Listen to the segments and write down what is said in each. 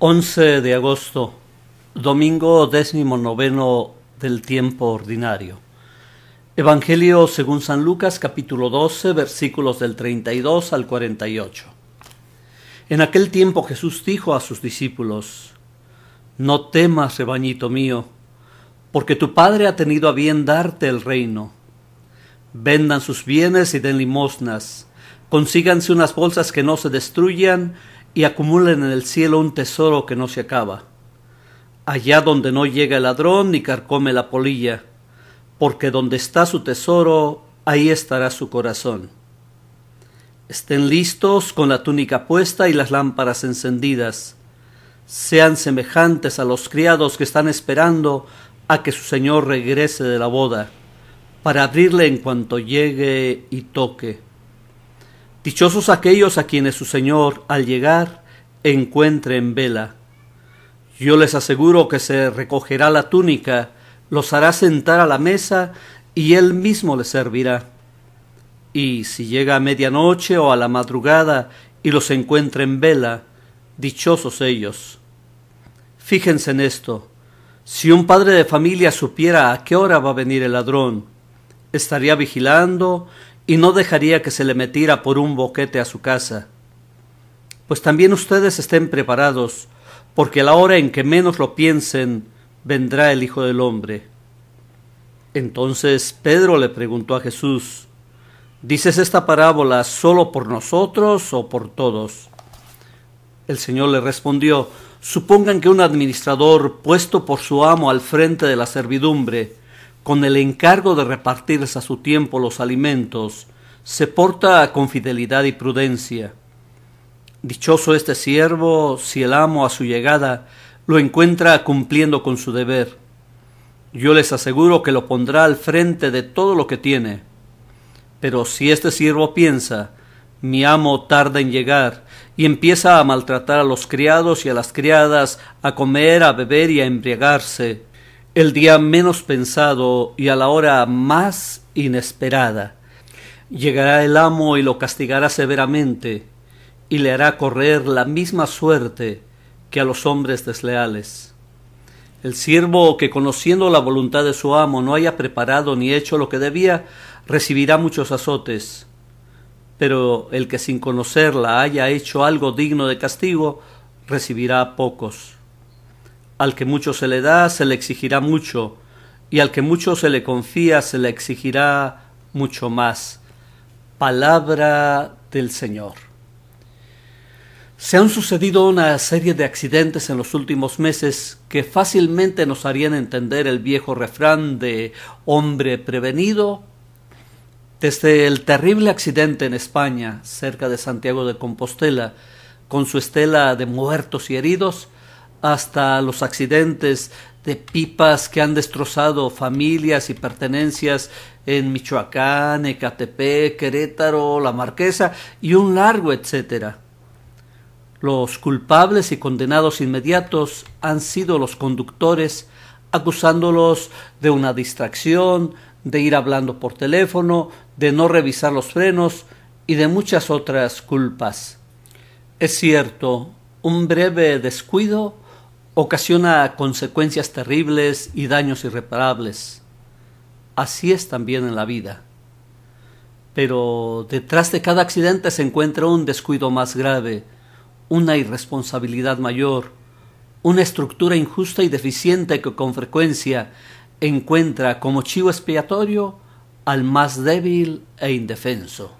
11 de agosto, domingo décimo noveno del tiempo ordinario. Evangelio según San Lucas capítulo 12 versículos del 32 al 48. En aquel tiempo Jesús dijo a sus discípulos, No temas, rebañito mío, porque tu Padre ha tenido a bien darte el reino. Vendan sus bienes y den limosnas, consíganse unas bolsas que no se destruyan, y acumulen en el cielo un tesoro que no se acaba, allá donde no llega el ladrón ni carcome la polilla, porque donde está su tesoro, ahí estará su corazón. Estén listos con la túnica puesta y las lámparas encendidas. Sean semejantes a los criados que están esperando a que su señor regrese de la boda, para abrirle en cuanto llegue y toque. Dichosos aquellos a quienes su Señor, al llegar, encuentre en vela. Yo les aseguro que se recogerá la túnica, los hará sentar a la mesa y él mismo les servirá. Y si llega a medianoche o a la madrugada y los encuentre en vela, dichosos ellos. Fíjense en esto. Si un padre de familia supiera a qué hora va a venir el ladrón, estaría vigilando y no dejaría que se le metiera por un boquete a su casa. Pues también ustedes estén preparados, porque a la hora en que menos lo piensen, vendrá el Hijo del Hombre. Entonces Pedro le preguntó a Jesús, ¿dices esta parábola solo por nosotros o por todos? El Señor le respondió, supongan que un administrador puesto por su amo al frente de la servidumbre, con el encargo de repartirse a su tiempo los alimentos, se porta con fidelidad y prudencia. Dichoso este siervo si el amo a su llegada lo encuentra cumpliendo con su deber. Yo les aseguro que lo pondrá al frente de todo lo que tiene. Pero si este siervo piensa, mi amo tarda en llegar, y empieza a maltratar a los criados y a las criadas, a comer, a beber y a embriagarse, el día menos pensado y a la hora más inesperada. Llegará el amo y lo castigará severamente, y le hará correr la misma suerte que a los hombres desleales. El siervo que conociendo la voluntad de su amo no haya preparado ni hecho lo que debía, recibirá muchos azotes. Pero el que sin conocerla haya hecho algo digno de castigo, recibirá pocos. Al que mucho se le da, se le exigirá mucho, y al que mucho se le confía, se le exigirá mucho más. Palabra del Señor. Se han sucedido una serie de accidentes en los últimos meses que fácilmente nos harían entender el viejo refrán de hombre prevenido. Desde el terrible accidente en España, cerca de Santiago de Compostela, con su estela de muertos y heridos, hasta los accidentes de pipas que han destrozado familias y pertenencias en Michoacán, Ecatepec, Querétaro, La Marquesa y un largo etcétera. Los culpables y condenados inmediatos han sido los conductores, acusándolos de una distracción, de ir hablando por teléfono, de no revisar los frenos y de muchas otras culpas. Es cierto, un breve descuido ocasiona consecuencias terribles y daños irreparables. Así es también en la vida. Pero detrás de cada accidente se encuentra un descuido más grave, una irresponsabilidad mayor, una estructura injusta y deficiente que con frecuencia encuentra como chivo expiatorio al más débil e indefenso,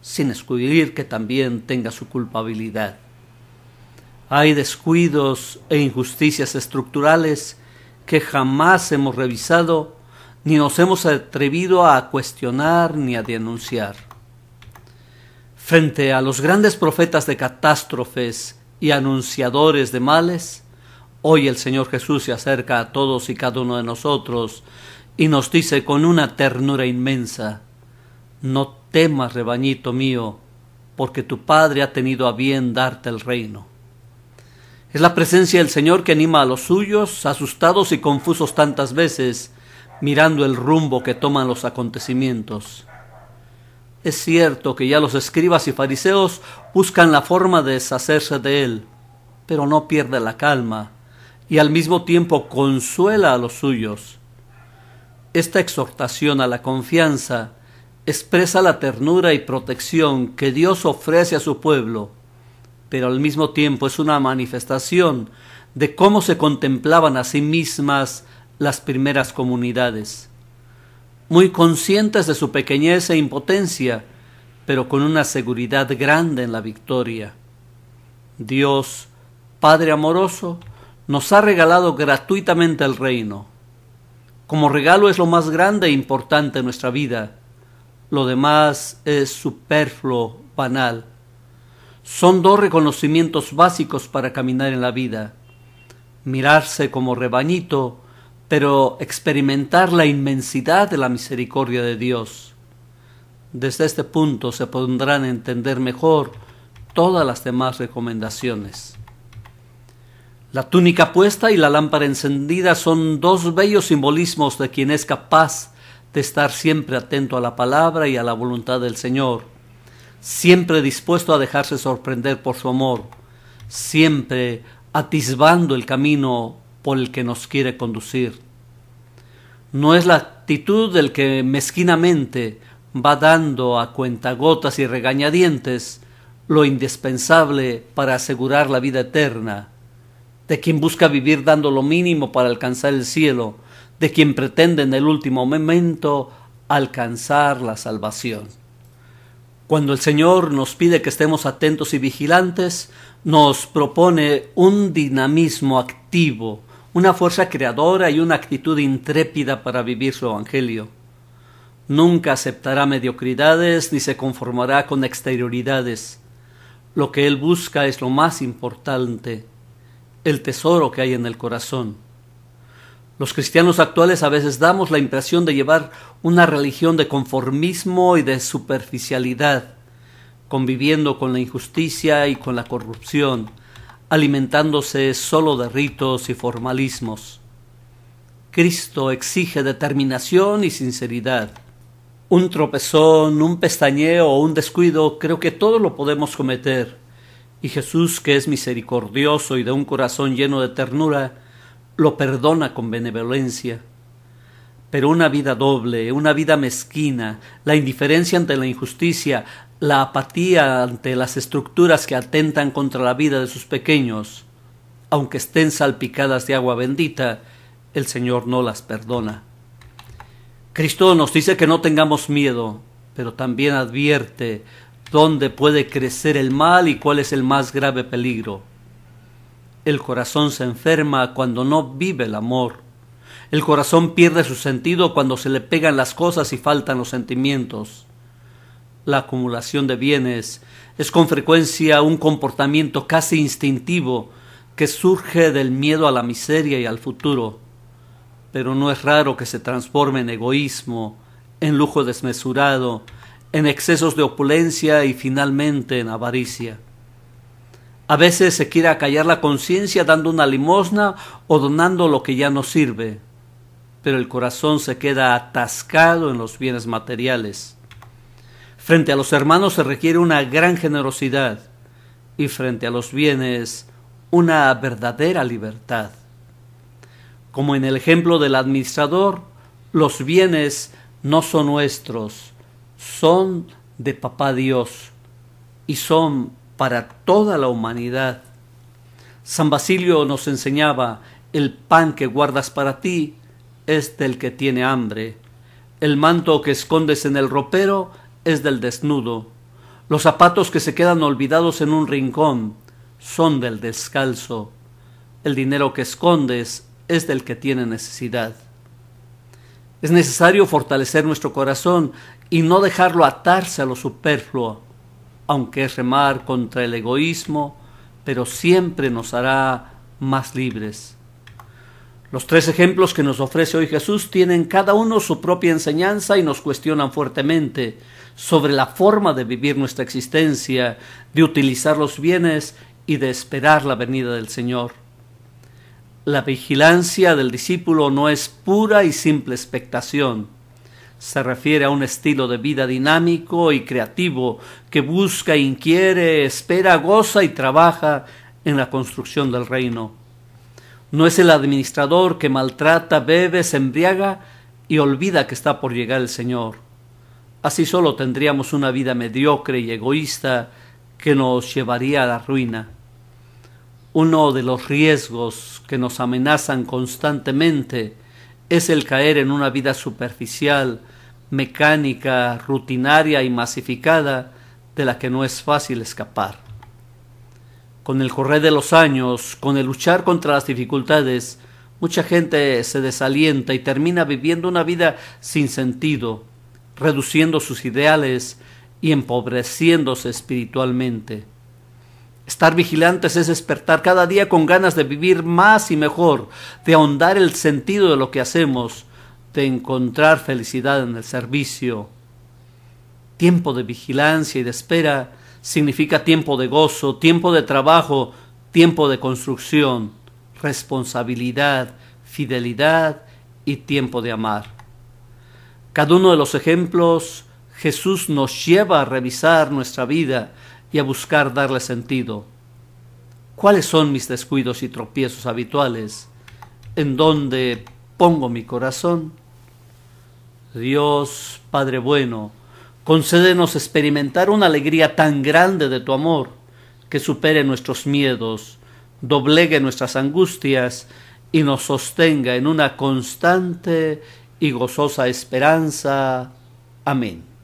sin excluir que también tenga su culpabilidad. Hay descuidos e injusticias estructurales que jamás hemos revisado ni nos hemos atrevido a cuestionar ni a denunciar. Frente a los grandes profetas de catástrofes y anunciadores de males, hoy el Señor Jesús se acerca a todos y cada uno de nosotros y nos dice con una ternura inmensa, No temas, rebañito mío, porque tu Padre ha tenido a bien darte el reino. Es la presencia del Señor que anima a los suyos, asustados y confusos tantas veces, mirando el rumbo que toman los acontecimientos. Es cierto que ya los escribas y fariseos buscan la forma de deshacerse de él, pero no pierde la calma y al mismo tiempo consuela a los suyos. Esta exhortación a la confianza expresa la ternura y protección que Dios ofrece a su pueblo pero al mismo tiempo es una manifestación de cómo se contemplaban a sí mismas las primeras comunidades, muy conscientes de su pequeñez e impotencia, pero con una seguridad grande en la victoria. Dios, Padre amoroso, nos ha regalado gratuitamente el reino. Como regalo es lo más grande e importante en nuestra vida. Lo demás es superfluo, banal son dos reconocimientos básicos para caminar en la vida. Mirarse como rebañito, pero experimentar la inmensidad de la misericordia de Dios. Desde este punto se podrán entender mejor todas las demás recomendaciones. La túnica puesta y la lámpara encendida son dos bellos simbolismos de quien es capaz de estar siempre atento a la palabra y a la voluntad del Señor siempre dispuesto a dejarse sorprender por su amor, siempre atisbando el camino por el que nos quiere conducir. No es la actitud del que mezquinamente va dando a cuentagotas y regañadientes lo indispensable para asegurar la vida eterna, de quien busca vivir dando lo mínimo para alcanzar el cielo, de quien pretende en el último momento alcanzar la salvación. Cuando el Señor nos pide que estemos atentos y vigilantes, nos propone un dinamismo activo, una fuerza creadora y una actitud intrépida para vivir su Evangelio. Nunca aceptará mediocridades ni se conformará con exterioridades. Lo que Él busca es lo más importante, el tesoro que hay en el corazón. Los cristianos actuales a veces damos la impresión de llevar una religión de conformismo y de superficialidad, conviviendo con la injusticia y con la corrupción, alimentándose solo de ritos y formalismos. Cristo exige determinación y sinceridad. Un tropezón, un pestañeo o un descuido creo que todo lo podemos cometer. Y Jesús, que es misericordioso y de un corazón lleno de ternura, lo perdona con benevolencia. Pero una vida doble, una vida mezquina, la indiferencia ante la injusticia, la apatía ante las estructuras que atentan contra la vida de sus pequeños, aunque estén salpicadas de agua bendita, el Señor no las perdona. Cristo nos dice que no tengamos miedo, pero también advierte dónde puede crecer el mal y cuál es el más grave peligro. El corazón se enferma cuando no vive el amor. El corazón pierde su sentido cuando se le pegan las cosas y faltan los sentimientos. La acumulación de bienes es con frecuencia un comportamiento casi instintivo que surge del miedo a la miseria y al futuro, pero no es raro que se transforme en egoísmo, en lujo desmesurado, en excesos de opulencia y finalmente en avaricia. A veces se quiere acallar la conciencia dando una limosna o donando lo que ya no sirve, pero el corazón se queda atascado en los bienes materiales. Frente a los hermanos se requiere una gran generosidad y frente a los bienes una verdadera libertad. Como en el ejemplo del administrador, los bienes no son nuestros, son de Papá Dios y son para toda la humanidad. San Basilio nos enseñaba, el pan que guardas para ti es del que tiene hambre, el manto que escondes en el ropero es del desnudo, los zapatos que se quedan olvidados en un rincón son del descalzo, el dinero que escondes es del que tiene necesidad. Es necesario fortalecer nuestro corazón y no dejarlo atarse a lo superfluo aunque es remar contra el egoísmo, pero siempre nos hará más libres. Los tres ejemplos que nos ofrece hoy Jesús tienen cada uno su propia enseñanza y nos cuestionan fuertemente sobre la forma de vivir nuestra existencia, de utilizar los bienes y de esperar la venida del Señor. La vigilancia del discípulo no es pura y simple expectación se refiere a un estilo de vida dinámico y creativo que busca, inquiere, espera, goza y trabaja en la construcción del reino. No es el administrador que maltrata, bebe, se embriaga y olvida que está por llegar el Señor. Así solo tendríamos una vida mediocre y egoísta que nos llevaría a la ruina. Uno de los riesgos que nos amenazan constantemente es el caer en una vida superficial, mecánica, rutinaria y masificada de la que no es fácil escapar. Con el correr de los años, con el luchar contra las dificultades, mucha gente se desalienta y termina viviendo una vida sin sentido, reduciendo sus ideales y empobreciéndose espiritualmente. Estar vigilantes es despertar cada día con ganas de vivir más y mejor, de ahondar el sentido de lo que hacemos, de encontrar felicidad en el servicio. Tiempo de vigilancia y de espera significa tiempo de gozo, tiempo de trabajo, tiempo de construcción, responsabilidad, fidelidad y tiempo de amar. Cada uno de los ejemplos Jesús nos lleva a revisar nuestra vida y a buscar darle sentido. ¿Cuáles son mis descuidos y tropiezos habituales? ¿En dónde pongo mi corazón? Dios, Padre bueno, concédenos experimentar una alegría tan grande de tu amor que supere nuestros miedos, doblegue nuestras angustias y nos sostenga en una constante y gozosa esperanza. Amén.